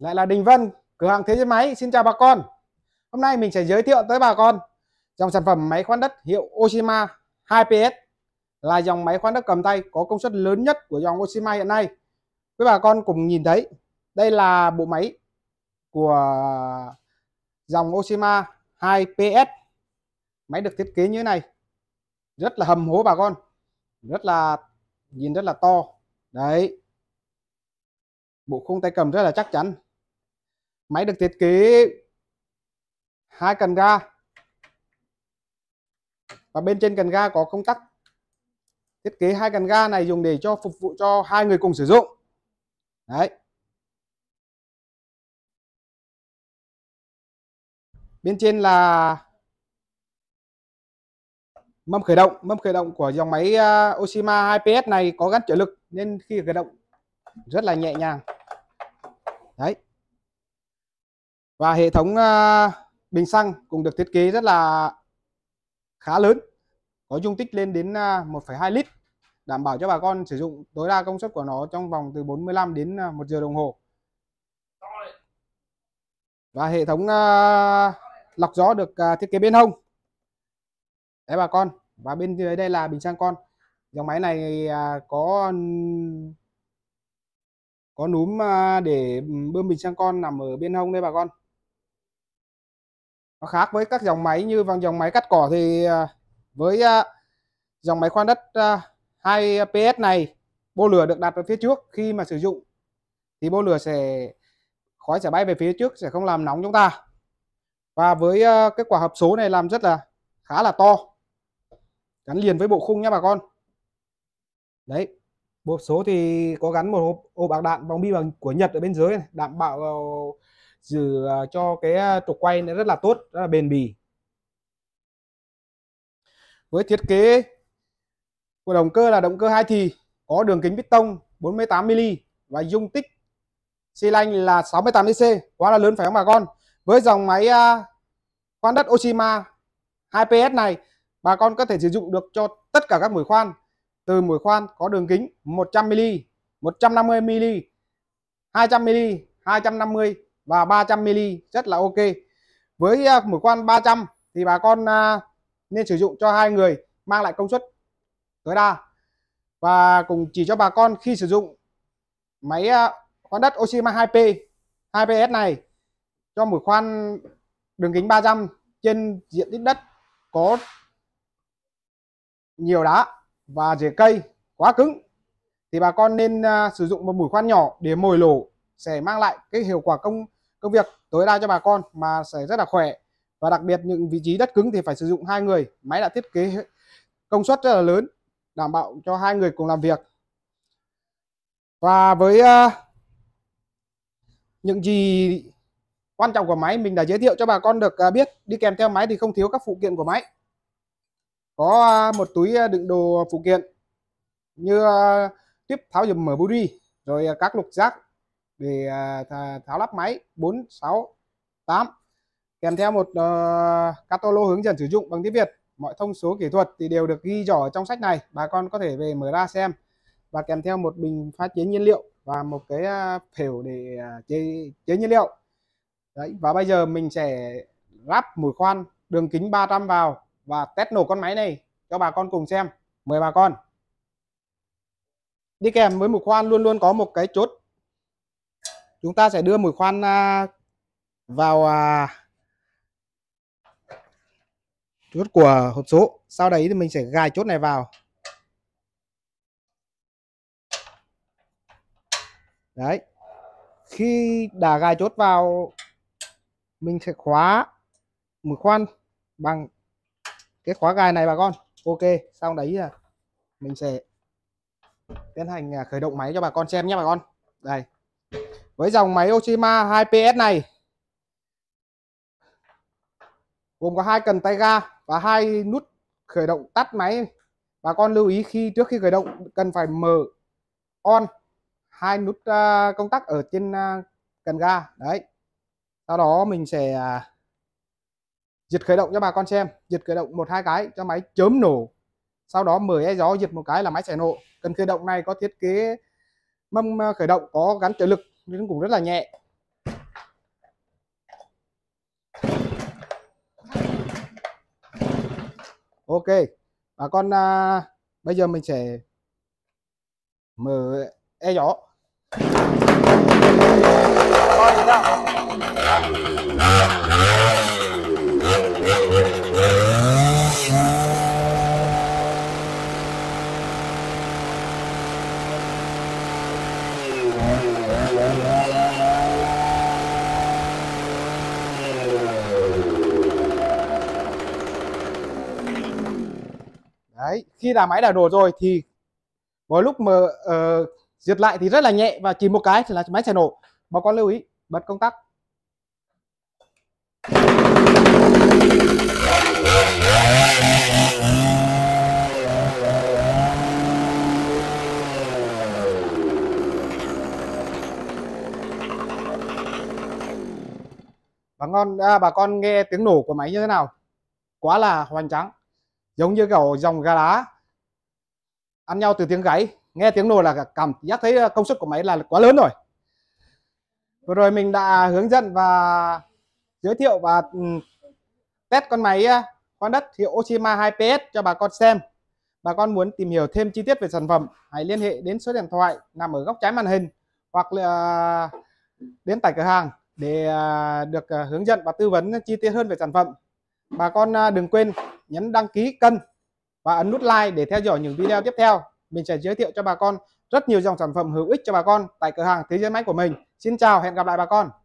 lại là Đình Vân cửa hàng Thế Giới Máy xin chào bà con hôm nay mình sẽ giới thiệu tới bà con dòng sản phẩm máy khoan đất hiệu Oshima 2PS là dòng máy khoan đất cầm tay có công suất lớn nhất của dòng Oshima hiện nay Với bà con cùng nhìn thấy đây là bộ máy của dòng Oshima 2PS máy được thiết kế như thế này rất là hầm hố bà con rất là nhìn rất là to đấy bộ khung tay cầm rất là chắc chắn máy được thiết kế hai cần ga và bên trên cần ga có công tắc thiết kế hai cần ga này dùng để cho phục vụ cho hai người cùng sử dụng đấy bên trên là mâm khởi động mâm khởi động của dòng máy à, Oshima 2PS này có gắn trợ lực nên khi khởi động rất là nhẹ nhàng đấy và hệ thống ờ, bình xăng cũng được thiết kế rất là khá lớn có dung tích lên đến 1,2 ờ, lít đảm bảo cho bà con sử dụng tối đa công suất của nó trong vòng từ 45 đến 1 ờ, giờ đồng hồ và hệ thống lọc gió được thiết kế bên hông đấy bà con và bên dưới đây là bình xăng con dòng máy này à, có có núm à, để bơm bình xăng con nằm ở bên hông đây bà con nó khác với các dòng máy như dòng máy cắt cỏ thì à, với à, dòng máy khoan đất 2 à, PS này bô lửa được đặt ở phía trước khi mà sử dụng thì bô lửa sẽ khói sẽ bay về phía trước sẽ không làm nóng chúng ta và với kết quả hợp số này làm rất là khá là to gắn liền với bộ khung nhé bà con đấy bộ số thì có gắn một hộp, hộp bạc đạn vòng bi bằng của Nhật ở bên dưới này, đảm bảo giữ à, cho cái à, trục quay nó rất là tốt rất là bền bỉ với thiết kế của động cơ là động cơ hai thì có đường kính bít tông 48mm và dung tích xi lanh là 68 cc quá là lớn phải không bà con với dòng máy à, khoan đất Oshima 2PS này bà con có thể sử dụng được cho tất cả các mũi khoan từ mũi khoan có đường kính 100mm 150mm 200mm 250 và 300 ml rất là ok với mũi khoan 300 thì bà con à, nên sử dụng cho hai người mang lại công suất tối đa và cùng chỉ cho bà con khi sử dụng máy à, khoan đất Oshima 2P 2PS này cho mũi khoan đường kính 300 trên diện tích đất có nhiều đá và rễ cây quá cứng thì bà con nên uh, sử dụng một mũi khoan nhỏ để mồi lỗ sẽ mang lại cái hiệu quả công công việc tối đa cho bà con mà sẽ rất là khỏe và đặc biệt những vị trí đất cứng thì phải sử dụng hai người máy đã thiết kế công suất rất là lớn đảm bảo cho hai người cùng làm việc và với uh, những gì quan trọng của máy mình đã giới thiệu cho bà con được uh, biết đi kèm theo máy thì không thiếu các phụ kiện của máy có uh, một túi à, đựng đồ phụ kiện như uh, tuyếp tháo dùm mở buri rồi các lục giác để à, tháo lắp máy 468 kèm theo một uh, ờ, catalog hướng dẫn sử dụng bằng tiếng Việt mọi thông số kỹ thuật thì đều được ghi rõ trong sách này bà con có thể về mở ra xem và kèm theo một bình pha chế nhiên liệu và một cái à, phễu để à, chế, chế nhiên liệu Đấy, và bây giờ mình sẽ lắp mũi khoan đường kính 300 vào và test nổ con máy này cho bà con cùng xem mời bà con đi kèm với mũi khoan luôn luôn có một cái chốt chúng ta sẽ đưa mũi khoan à, vào à, chốt của hộp số sau đấy thì mình sẽ gài chốt này vào đấy khi đã gài chốt vào mình sẽ khóa mũi khoan bằng cái khóa gài này bà con ok sau đấy mình sẽ tiến hành à, khởi động máy cho bà con xem nhé bà con đây với dòng máy Oshima 2PS này gồm có hai cần tay ga và hai nút khởi động tắt máy bà con lưu ý khi trước khi khởi động cần phải mở on hai nút à, công tắc ở trên à, cần ga đấy sau đó mình sẽ uh, khởi động cho bà con xem giật khởi động một hai cái cho máy chớm nổ sau đó mở e gió giật một cái là máy sẽ nổ cần khởi động này có thiết kế mâm khởi động có gắn trợ lực nhưng cũng rất là nhẹ ok bà con à, bây giờ mình sẽ mở e gió coi được Đấy, khi đã máy đảo nổ rồi thì mỗi lúc mà ờ, uh, giật lại thì rất là nhẹ và chỉ một cái là máy sẽ nổ. Bà con lưu ý bật công tắc. bà con à, bà con nghe tiếng nổ của máy như thế nào quá là hoành tráng giống như kiểu dòng gà đá ăn nhau từ tiếng gáy nghe tiếng nồi là cảm giác thấy ờ, công suất của máy là quá lớn rồi vừa rồi mình đã hướng dẫn và giới thiệu và ừ, test con máy ờ, khoan đất hiệu Oshima 2 PS cho bà con xem bà con muốn tìm hiểu thêm chi tiết về sản phẩm hãy liên hệ đến số điện thoại nằm ở góc trái màn hình hoặc là ờ, đến tại cửa hàng để được hướng dẫn và tư vấn chi tiết hơn về sản phẩm bà con đừng quên nhấn đăng ký kênh và ấn nút like để theo dõi những video tiếp theo. Mình sẽ giới thiệu cho bà con rất nhiều dòng sản phẩm hữu ích cho bà con tại cửa hàng Thế giới Máy của mình. Xin chào, hẹn gặp lại bà con.